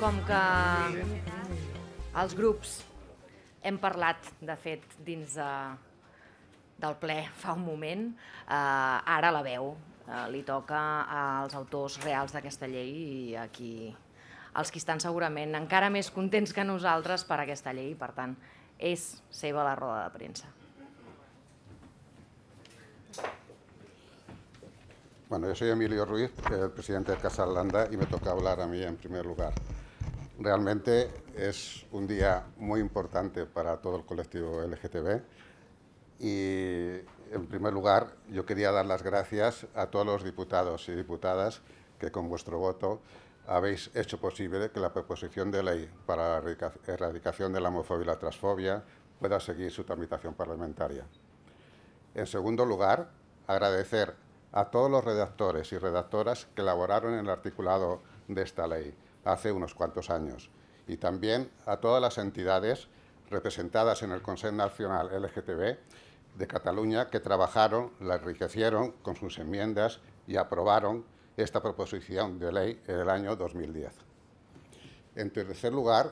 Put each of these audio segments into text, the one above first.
com que els grups hem parlat, de fet, dins de, eh, del ple fa un moment, eh, ara la veu eh, li toca als autors reals d'aquesta llei i aquí els que estan segurament encara més contents que nosaltres per aquesta llei, per tant, és seva la roda de premsa. Bueno, yo soy Emilio Ruiz, el presidente del Casa Arlanda, y me toca hablar a mí en primer lugar. Realmente es un día muy importante para todo el colectivo LGTB y, en primer lugar, yo quería dar las gracias a todos los diputados y diputadas que con vuestro voto habéis hecho posible que la proposición de ley para la erradicación de la homofobia y la transfobia pueda seguir su tramitación parlamentaria. En segundo lugar, agradecer a todos los redactores y redactoras que elaboraron el articulado de esta ley, hace unos cuantos años, y también a todas las entidades representadas en el Consejo Nacional LGTB de Cataluña que trabajaron, la enriquecieron con sus enmiendas y aprobaron esta proposición de ley en el año 2010. En tercer lugar,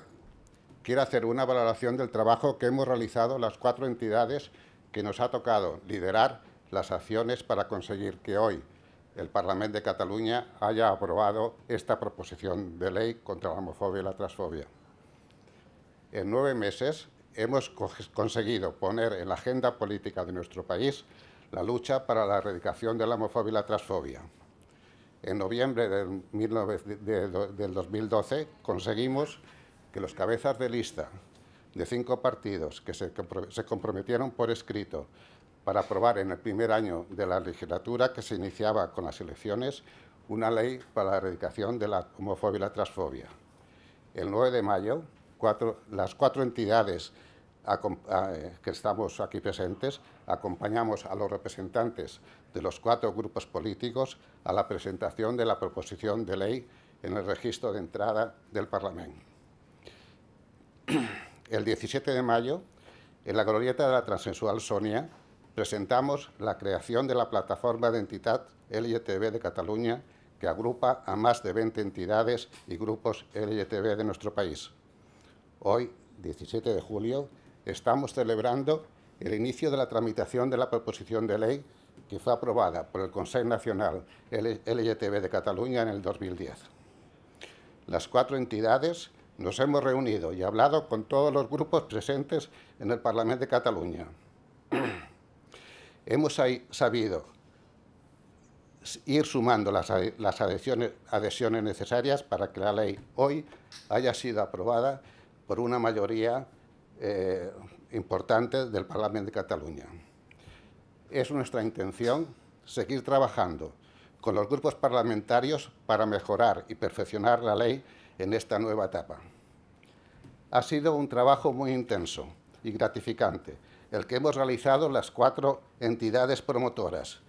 quiero hacer una valoración del trabajo que hemos realizado las cuatro entidades que nos ha tocado liderar las acciones para conseguir que hoy el Parlamento de Cataluña haya aprobado esta proposición de ley contra la homofobia y la transfobia. En nueve meses hemos conseguido poner en la agenda política de nuestro país la lucha para la erradicación de la homofobia y la transfobia. En noviembre del, 2012 conseguimos que los cabezas de lista de cinco partidos que se comprometieron por escrito para aprobar en el primer año de la legislatura, que se iniciaba con las elecciones, una ley para la erradicación de la homofobia y la transfobia. El 9 de mayo, las cuatro entidades ah, eh, que estamos aquí presentes acompañamos a los representantes de los cuatro grupos políticos a la presentación de la proposición de ley en el registro de entrada del Parlamento. El 17 de mayo, en la glorieta de la transensual Sonia, presentamos la creación de la plataforma de entidad LGTB de Cataluña, que agrupa a más de 20 entidades y grupos LGTB de nuestro país. Hoy, 17 de julio, estamos celebrando el inicio de la tramitación de la proposición de ley que fue aprobada por el Consejo Nacional LGTB de Cataluña en el 2010. Las cuatro entidades nos hemos reunido y hablado con todos los grupos presentes en el Parlamento de Cataluña hemos sabido ir sumando las, adhesiones, necesarias para que la ley hoy haya sido aprobada por una mayoría eh, importante del Parlamento de Cataluña. Es nuestra intención seguir trabajando con los grupos parlamentarios para mejorar y perfeccionar la ley en esta nueva etapa. Ha sido un trabajo muy intenso, y gratificante, el que hemos realizado las cuatro entidades promotoras.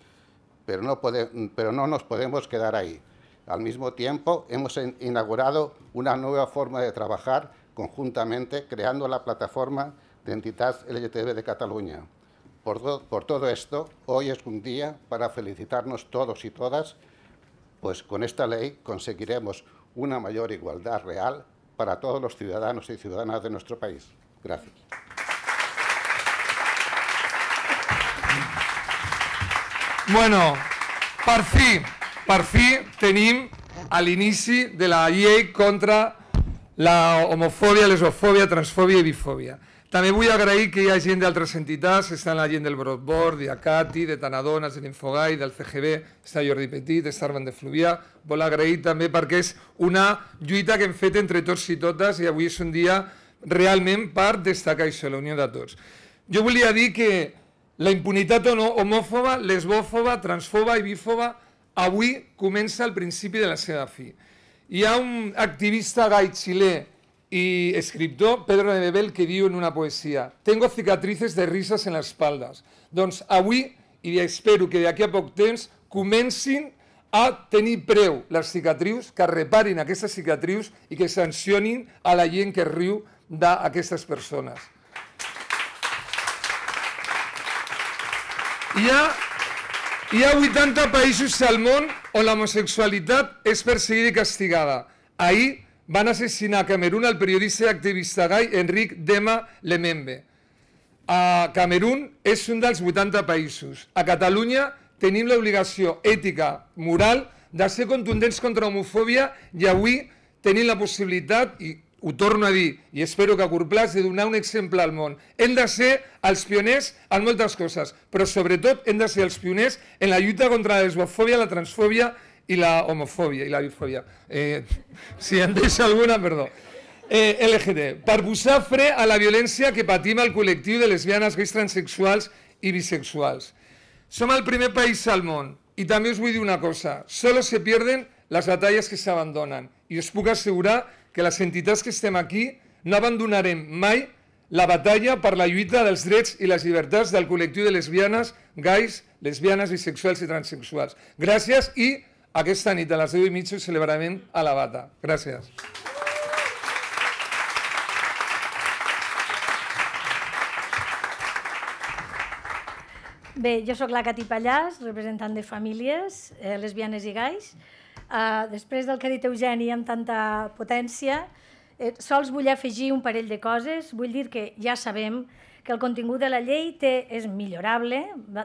Pero no, pero no nos podemos quedar ahí. Al mismo tiempo, hemos inaugurado una nueva forma de trabajar conjuntamente, creando la plataforma de entidades LGTB de Cataluña. Por, por, todo esto, hoy es un día para felicitarnos todos y todas, pues con esta ley conseguiremos una mayor igualdad real para todos los ciudadanos y ciudadanas de nuestro país. Gracias. Bueno, per fi, per fi tenim a l'inici de la llei contra la homofòbia, lesofòbia, transfòbia i bifòbia. També vull agrair que hi ha gent d'altres entitats, està la gent del Broadboard, d'Acati, de Tanadonas, de l'Infogai, del CGB, està Jordi Petit, està Armand de Fluvià. Vol agrair també perquè és una lluita que hem fet entre tots i totes i avui és un dia realment per destacar això, la unió de tots. Jo volia dir que la impunitat o no, homòfoba, lesbòfoba, transfoba i bífoba avui comença el principi de la seva fi. Hi ha un activista gai xilè i escriptor Pedro de Bebel que diu en una poesia «Tengo cicatrices de risas en las espaldas». Doncs avui, i espero que d'aquí a poc temps, comencin a tenir preu les cicatrius, que reparin aquestes cicatrius i que sancionin a la gent que riu d'aquestes persones. Hi ha, hi ha 80 països al món on l'homosexualitat és perseguida i castigada. Ahir van assassinar a Camerún el periodista i activista gai Enric Dema Lemembe. A Camerún és un dels 80 països. A Catalunya tenim l'obligació ètica, moral, de ser contundents contra l'homofòbia i avui tenim la possibilitat i ho torno a dir, i espero que plaç, de donar un exemple al món. Hem de ser els pioners en moltes coses, però sobretot hem de ser els pioners en la lluita contra la lesbofòbia, la transfòbia i la homofòbia i la bifòbia. Eh, si en deixa alguna, perdó. Eh, LGT, per posar fre a la violència que patim el col·lectiu de lesbianes, gais, transsexuals i bisexuals. Som el primer país al món, i també us vull dir una cosa, solo se pierden les batalles que s'abandonen. I us puc assegurar que les entitats que estem aquí no abandonarem mai la batalla per la lluita dels drets i les llibertats del col·lectiu de lesbianes, gais, lesbianes, bisexuals i transsexuals. Gràcies i aquesta nit a les 10 i mitja celebrarem a la bata. Gràcies. Bé, jo sóc la Cati Pallàs, representant de famílies eh, lesbianes i gais. Uh, després del que ha dit Eugeni amb tanta potència, eh, sols vull afegir un parell de coses. Vull dir que ja sabem que el contingut de la llei té, és millorable,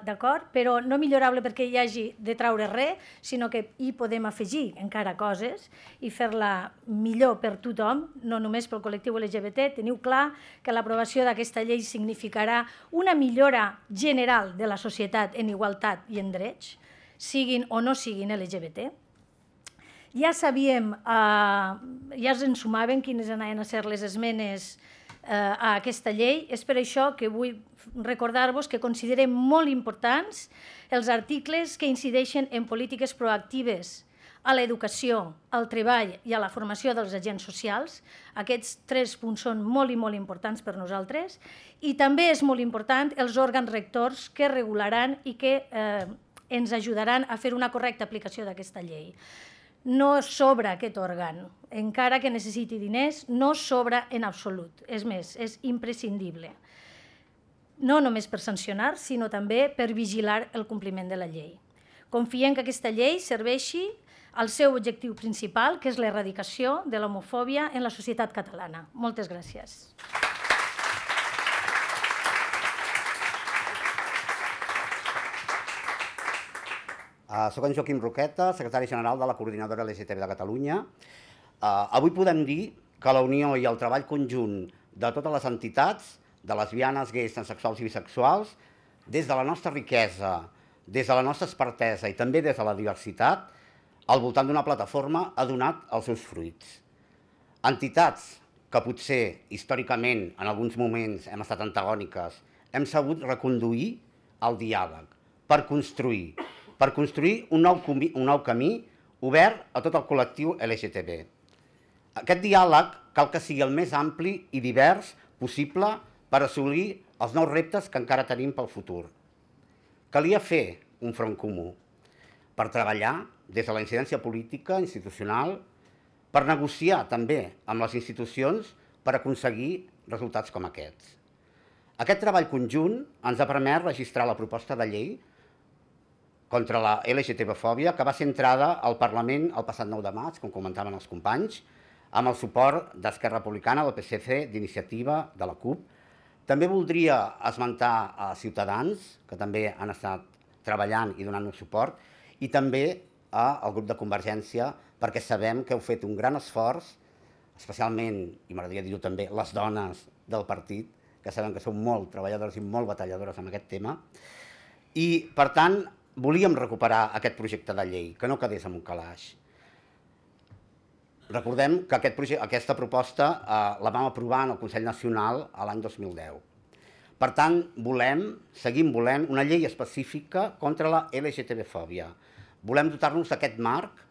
d'acord? Però no millorable perquè hi hagi de traure res, sinó que hi podem afegir encara coses i fer-la millor per tothom, no només pel col·lectiu LGBT. Teniu clar que l'aprovació d'aquesta llei significarà una millora general de la societat en igualtat i en drets, siguin o no siguin LGBT ja sabíem, eh, ja ens sumaven quines anaven a ser les esmenes eh, a aquesta llei. És per això que vull recordar-vos que considerem molt importants els articles que incideixen en polítiques proactives a l'educació, al treball i a la formació dels agents socials. Aquests tres punts són molt i molt importants per nosaltres. I també és molt important els òrgans rectors que regularan i que eh, ens ajudaran a fer una correcta aplicació d'aquesta llei no sobra aquest òrgan, encara que necessiti diners, no sobra en absolut. És més, és imprescindible. No només per sancionar, sinó també per vigilar el compliment de la llei. Confiem que aquesta llei serveixi al seu objectiu principal, que és l'erradicació de l'homofòbia en la societat catalana. Moltes gràcies. Eh, soc en Joaquim Roqueta, secretari general de la Coordinadora LGTB de Catalunya. Uh, avui podem dir que la unió i el treball conjunt de totes les entitats, de lesbianes, gais, transsexuals i bisexuals, des de la nostra riquesa, des de la nostra expertesa i també des de la diversitat, al voltant d'una plataforma ha donat els seus fruits. Entitats que potser històricament en alguns moments hem estat antagòniques, hem sabut reconduir el diàleg per construir per construir un nou, un nou camí obert a tot el col·lectiu LGTB. Aquest diàleg cal que sigui el més ampli i divers possible per assolir els nous reptes que encara tenim pel futur. Calia fer un front comú per treballar des de la incidència política, institucional, per negociar també amb les institucions per aconseguir resultats com aquests. Aquest treball conjunt ens ha permès registrar la proposta de llei contra la LGTB-fòbia que va ser entrada al Parlament el passat 9 de maig, com comentaven els companys, amb el suport d'Esquerra Republicana, del PSC, d'Iniciativa, de la CUP. També voldria esmentar a Ciutadans, que també han estat treballant i donant-nos suport, i també al grup de Convergència, perquè sabem que heu fet un gran esforç, especialment, i m'agradaria dir-ho també, les dones del partit, que sabem que sou molt treballadores i molt batalladores en aquest tema, i, per tant, volíem recuperar aquest projecte de llei, que no quedés en un calaix. Recordem que aquest projecte, aquesta proposta eh, la vam aprovar en el Consell Nacional a l'any 2010. Per tant, volem, seguim volent, una llei específica contra la LGTB-fòbia. Volem dotar-nos d'aquest marc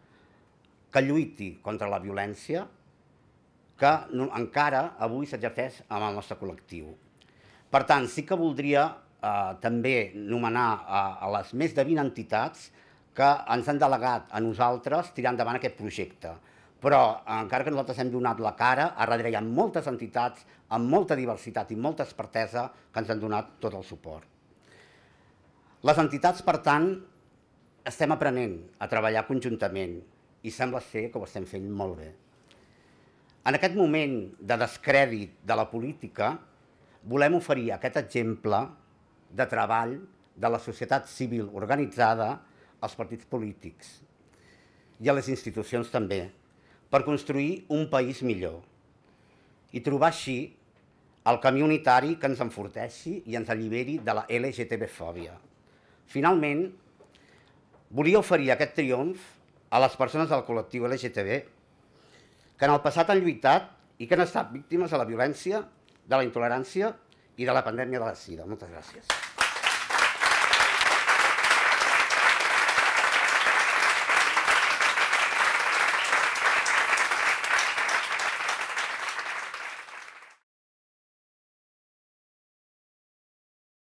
que lluiti contra la violència que no, encara avui s'exerceix amb el nostre col·lectiu. Per tant, sí que voldria eh, també nomenar a, a les més de 20 entitats que ens han delegat a nosaltres tirar endavant aquest projecte. Però eh, encara que nosaltres hem donat la cara, a darrere hi ha moltes entitats amb molta diversitat i molta expertesa que ens han donat tot el suport. Les entitats, per tant, estem aprenent a treballar conjuntament i sembla ser que ho estem fent molt bé. En aquest moment de descrèdit de la política, volem oferir aquest exemple de treball de la societat civil organitzada als partits polítics i a les institucions també, per construir un país millor i trobar així el camí unitari que ens enforteixi i ens alliberi de la LGTB-fòbia. Finalment, volia oferir aquest triomf a les persones del col·lectiu LGTB que en el passat han lluitat i que han estat víctimes de la violència, de la intolerància i de la pandèmia de la sida. Moltes gràcies.